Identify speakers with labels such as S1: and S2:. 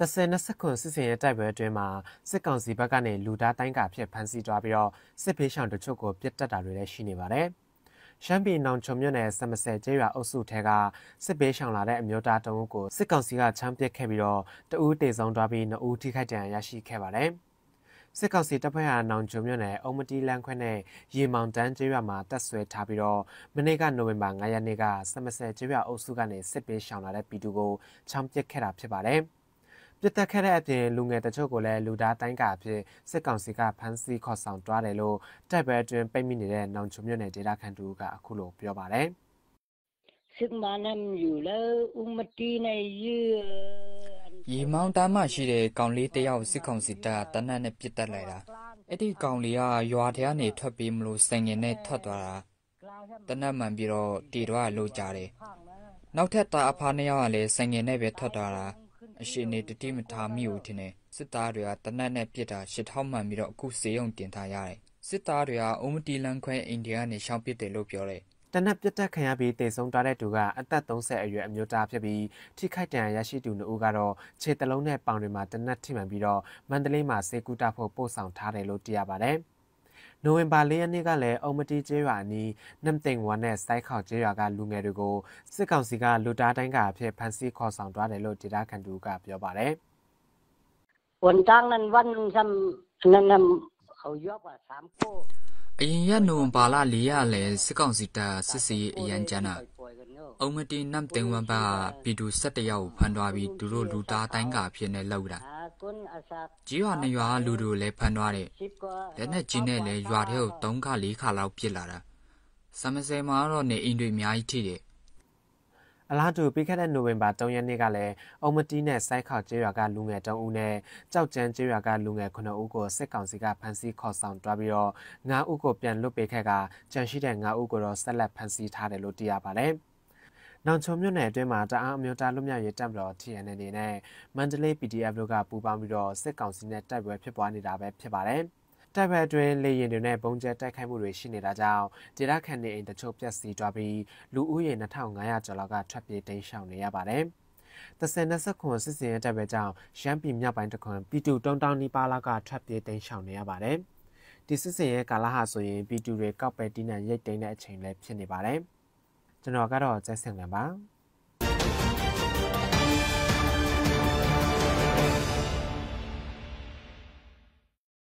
S1: တဆယ်၂၀စစ်စင်ရဲ့တိုက်ပွဲအတွင်းမှာစစ်ကောင်စီဘက်ကနေလူသားတိုင်းကဖြစ်ဖမ်းဆီးသွားပြီးတော့စစ်ဖေးရှောင်တချို့ကိုပြစ်တက်တာတွေလည်းရှိနေပါတယ်။ရှမ်းပြည်နောင်ချုံမြို့နယ်ဆမဆယ်ကျေးရွာအုပ်စုထဲကစစ်ဖေးရှောင်လာတဲ့အမျိုးသားတအုပ်ကိုစစ်ကောင်စီကချမ်းပစ်ခဲ့ပြီးတော့တဦးတေဆုံးသွားပြီးနှစ်ဦးထိခိုက်ဒဏ်ရာရရှိခဲ့ပါတယ်။စစ်ကောင်စီတပ်ဖွဲ့ဟာနောင်ကျွမြို့နယ်အုံမတီလန်းခွဲနဲ့ရေမောင်တန်းကျေးရွာမှာတပ်ဆွဲထားပြီးတော့မနေ့ကနိုဝင်ဘာ9ရက်နေ့ကစမဆယ်ကျေးရွာအုပ်စုကနေစစ်ပေးရှောင်လာတဲ့ပြည်သူကိုချောင်းပစ်ခဲ့တာဖြစ်ပါတယ်။ပြစ်တက်ခဲ့တဲ့အပြင်လူငယ်တချို့ကိုလည်းလူသားတိုင်းကအဖြစ်စစ်ကောင်စီကဖမ်းဆီးခေါ်ဆောင်သွားတယ်လို့တိုက်ပွဲအတွင်းပိတ်မိနေတဲ့နောင်ချုံမြို့နယ်ဒေသခံတူကအခုလိုပြောပါတယ်
S2: စစ်မနမ်ယူလာဦးမတီနေယူရေမောင်းတားမှရှိတဲ့ကောင်လေးတယောက်စစ်ကောင်စီတပ်တနတ်နဲ့ပြစ်တက်လိုက်တာအဲ့ဒီကောင်လေးကရွာထဲကနေထွက်ပြေးမလို့ဆိုင်ငင်နဲ့ထွက်သွားတာတနတ်မှန်ပြီးတော့တီတော်ကလိုကြတယ်နောက်ထပ်တာအဖားနှစ်ယောက်ကလည်းဆိုင်ငင်နဲ့ပဲထွက်သွားတာအရှင်နေတတိမထားမိဘူးထင်တယ်စစ်သားတွေကတနက်နဲ့ပြစ်တာရှစ်ထောက်မှန်ပြီးတော့အခုစေယုံတင်ထားရတယ်စစ်သားတွေကအုံမတီလန်ခွဲအိန္ဒိယနဲ့ရှောင်းပစ်တယ်လို့ပြောတယ်တနက်ပြတ်တက်ခံရ
S1: ပြီးတည်ဆုံထားတဲ့သူကအသက်30အရွယ်အမျိုးသားဖြစ်ပြီးထိခိုက်ဒဏ်ရာရရှိသူနှုတ်ကတော့ခြေတလုံးနဲ့ပေါင်တွေမှာတနက်ထိမှန်ပြီးတော့မန္တလေးမှာစေကူတာဖို့ပို့ဆောင်ထားတယ်လို့သိရပါတယ်။နိုဝင်ဘာ၄ရက်နေ့ကလည်းအုံမတီကျေးရွာနီးနမ်တိန်ဝမ်နဲ့စိုက်ခေါကျေးရွာကလူငယ်တွေကိုစစ်ကောင်စီကလူတားတိုင်းကအဖြစ်ဖမ်းဆီးခေါ်ဆောင်သွားတယ်လို့ဒေတာခန်တူကပြော
S2: ပါတယ်။ဝန်တန်းနန်ဝန်ဆမ်နန်နမ်ခေါ်ရောပါဆမ်ကိုအရင်ရနိုဝင်ဘာလ၄ရက်လဲစစ်ကောင်စီတပ်စစ်စီအရန်ကျန်းတာအုံမတီနမ်တိန်ဝမ်ပါပြည်သူ၁၁ယောက်ဖမ်းသွားပြီးသူတို့လူသားတိုင်းကအဖြစ်နဲ့လောက်တာ။ကြေးရွာနှစ်ရွာလူတို့လည်းဖမ်းသွားတယ်လက်နဲ့ကျင်းနဲ့လည်းရွာထဲကို၃ခါ၄ခါလောက်ပြစ်လာတာဆမ်မဆယ်မှာတော့နေအိမ်တွေအများကြီးထိတယ်
S1: အလားတူပြီးခဲ့တဲ့နိုဝင်ဘာ3ရက်နေ့ကလည်းအုံမတီးနဲ့စိုက်ခေါကျေးရွာကလူငယ်3ဦးနဲ့ကြောက်ကြမ်းကျေးရွာကလူငယ်9ဦးကိုစစ်ကောင်စီကဖမ်းဆီးခေါ်ဆောင်တွားပြီးတော့9ဦးကိုပြန်လွတ်ပေးခဲ့ကကြံရှိတဲ့9ဦးကိုတော့ဆက်လက်ဖမ်းဆီးထားတယ်လို့သိရပါတယ်။နောင်ချုံမြို့နယ်အတွင်းမှာတအားအမျိုးသားလူမျိုးရေးတပ်မတော် TNL နဲ့မန္တလေး PDF တို့ကပူးပေါင်းပြီးတော့စစ်ကောင်စီနဲ့တိုက်ပွဲဖြစ်ပွားနေတာပဲဖြစ်ပါတယ်။တိုက်ပွဲအတွင်းလေရင်တွေနဲ့ပုံကျဲတိုက်ခိုက်မှုတွေရှိနေတာကြောင့်ဒေသခံနေအိမ်တချို့ပျက်စီးသွားပြီးလူဦးရေ2500ကျော်လောက်ကထွက်ပြေးတိမ်းရှောင်နေရပါတယ်။သစင်၂၇စစ်စင်ရဲ့တပ်ပဲကြောင့်ရန်ပြည်မြောက်ပိုင်းတခွန်ပြည်သူတုံတောင်းနီးပါးလောက်ကထွက်ပြေးတိမ်းရှောင်နေရပါတယ်။ဒီစစ်စင်ရဲ့ကာလဟာဆိုရင်ပြည်သူတွေကောက်ပဲတိနံရိတ်တိမ်းတဲ့အချိန်လည်းဖြစ်နေပါတယ်။ကျွန်တော်ကတော့ကျန်းစင်ငံပါ။